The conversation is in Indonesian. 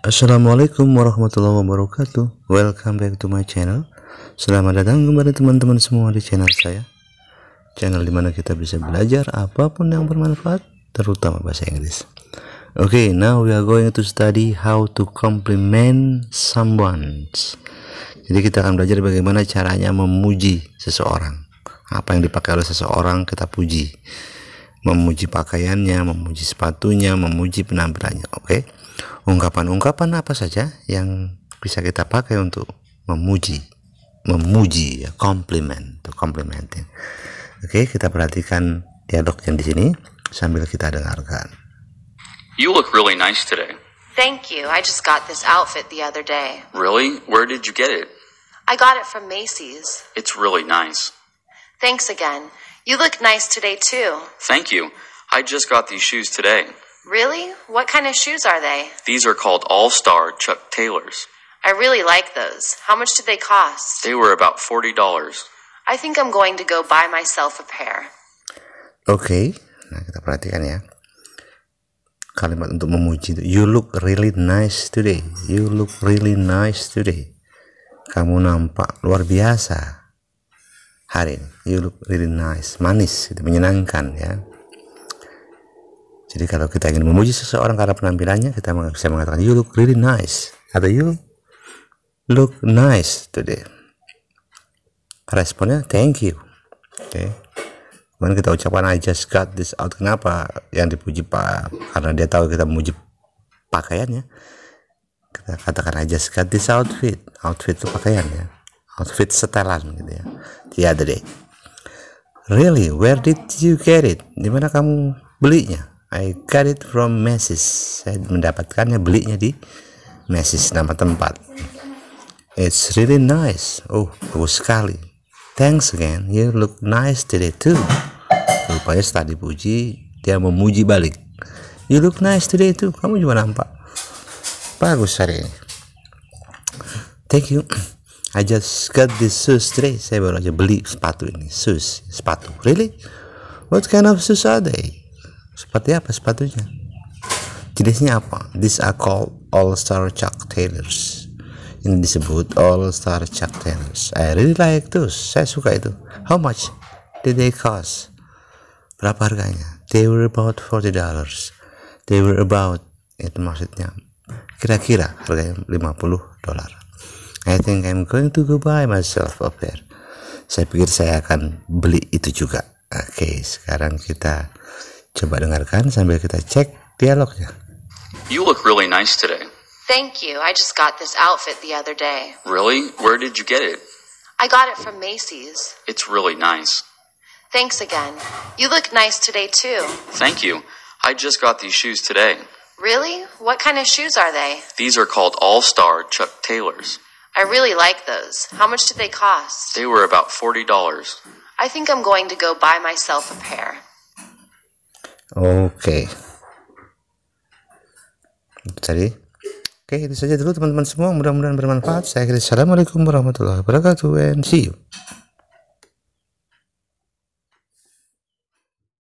Assalamualaikum warahmatullahi wabarakatuh Welcome back to my channel Selamat datang kembali teman-teman semua di channel saya Channel dimana kita bisa belajar apapun yang bermanfaat Terutama bahasa Inggris Oke, okay, now we are going to study how to compliment someone Jadi kita akan belajar bagaimana caranya memuji seseorang Apa yang dipakai oleh seseorang kita puji memuji pakaiannya, memuji sepatunya, memuji penampilannya. Oke, okay? ungkapan-ungkapan apa saja yang bisa kita pakai untuk memuji, memuji, ya, compliment, to complimenting. Oke, okay, kita perhatikan dialog yang di sini sambil kita dengarkan. You look really nice today. Thank you. I just got this outfit the other day. Really? Where did you get it? I got it from Macy's. It's really nice. Thanks again. You look nice today, too. Thank you. I just got these shoes today. Really? What kind of shoes are they? These are called All Star Chuck Taylors. I really like those. How much did they cost? They were about $40. I think I'm going to go buy myself a pair. okay. nah kita perhatikan ya. Kalimat untuk memuji itu, you look really nice today. You look really nice today. Kamu nampak luar biasa. Harin, you look really nice, manis, gitu, menyenangkan ya. Jadi kalau kita ingin memuji seseorang karena penampilannya, kita bisa mengatakan you look really nice atau you look nice today. Responnya thank you. Oke. Okay. Kemudian kita ucapkan I just got this out. Kenapa? Yang dipuji Pak karena dia tahu kita memuji pakaiannya. Kita katakan I just got this outfit. Outfit itu pakaian ya. Outfit setelan gitu ya the other day really where did you get it Di mana kamu belinya I got it from Macy's saya mendapatkannya belinya di Macy's nama tempat it's really nice oh bagus sekali thanks again you look nice today too rupanya setelah dipuji dia memuji balik you look nice today too kamu juga nampak bagus hari ini thank you I just got this shoes today. Saya baru aja beli sepatu ini. Shoes, sepatu. Really? What kind of shoes are they? Seperti apa sepatunya? Jenisnya apa? These are called All Star Chuck Taylors. Ini disebut All Star Chuck Taylors. I really like those. Saya suka itu. How much did they cost? Berapa harganya? They were about forty dollars. They were about, itu maksudnya, kira-kira harganya lima puluh dolar. I think I'm going to go buy myself a pair. Saya pikir saya akan beli itu juga. Oke, okay, sekarang kita coba dengarkan sambil kita cek dialognya. You look really nice today. Thank you. I just got this outfit the other day. Really? Where did you get it? I got it from Macy's. It's really nice. Thanks again. You look nice today, too. Thank you. I just got these shoes today. Really? What kind of shoes are they? These are called All Star Chuck Taylors. I really like those. How much did they cost? They were about $40. I think I'm going to go buy myself a pair. Oke. Okay. Jadi, oke okay, itu saja dulu teman-teman semua. Mudah-mudahan bermanfaat. Saya akhiri. Assalamualaikum warahmatullahi wabarakatuh and see you.